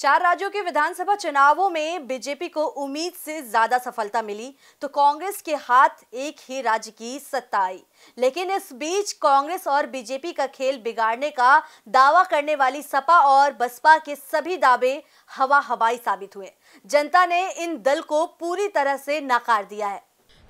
चार राज्यों के विधानसभा चुनावों में बीजेपी को उम्मीद से ज्यादा सफलता मिली तो कांग्रेस के हाथ एक ही राज्य की सत्ता आई लेकिन इस बीच कांग्रेस और बीजेपी का खेल बिगाड़ने का दावा करने वाली सपा और बसपा के सभी दावे हवा हवाई साबित हुए जनता ने इन दल को पूरी तरह से नकार दिया है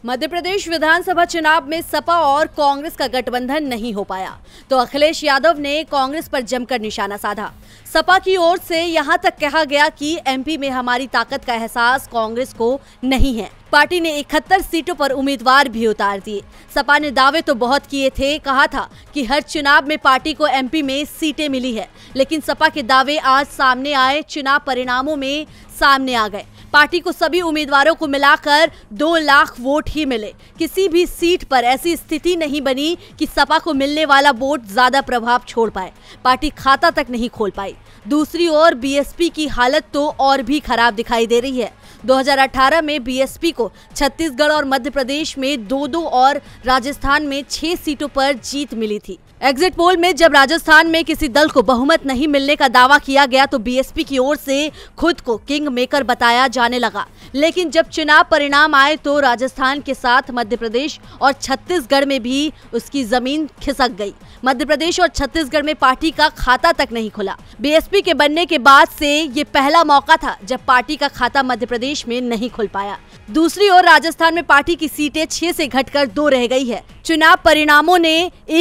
मध्य प्रदेश विधानसभा चुनाव में सपा और कांग्रेस का गठबंधन नहीं हो पाया तो अखिलेश यादव ने कांग्रेस पर जमकर निशाना साधा सपा की ओर से यहां तक कहा गया कि एमपी में हमारी ताकत का एहसास कांग्रेस को नहीं है पार्टी ने इकहत्तर सीटों पर उम्मीदवार भी उतार दिए सपा ने दावे तो बहुत किए थे कहा था कि हर चुनाव में पार्टी को एमपी में सीटें मिली है लेकिन सपा के दावे आज सामने आए चुनाव परिणामों में सामने आ गए पार्टी को सभी उम्मीदवारों को मिलाकर दो लाख वोट ही मिले किसी भी सीट पर ऐसी स्थिति नहीं बनी कि सपा को मिलने वाला वोट ज्यादा प्रभाव छोड़ पाए पार्टी खाता तक नहीं खोल पाई दूसरी ओर बीएसपी की हालत तो और भी खराब दिखाई दे रही है 2018 में बीएसपी को छत्तीसगढ़ और मध्य प्रदेश में दो दो और राजस्थान में छह सीटों पर जीत मिली थी एग्जिट पोल में जब राजस्थान में किसी दल को बहुमत नहीं मिलने का दावा किया गया तो बीएसपी की ओर से खुद को किंग मेकर बताया जा जाने लगा लेकिन जब चुनाव परिणाम आए तो राजस्थान के साथ मध्य प्रदेश और छत्तीसगढ़ में भी उसकी जमीन खिसक गई मध्य प्रदेश और छत्तीसगढ़ में पार्टी का खाता तक नहीं खुला बीएसपी के बनने के बाद से ये पहला मौका था जब पार्टी का खाता मध्य प्रदेश में नहीं खुल पाया दूसरी ओर राजस्थान में पार्टी की सीटें छह से घटकर दो रह गई है चुनाव परिणामों ने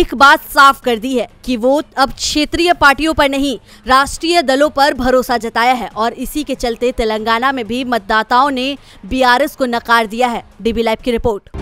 एक बात साफ कर दी है कि वो अब क्षेत्रीय पार्टियों पर नहीं राष्ट्रीय दलों पर भरोसा जताया है और इसी के चलते तेलंगाना में भी मतदाताओं ने बीआरएस को नकार दिया है डीबी लाइव की रिपोर्ट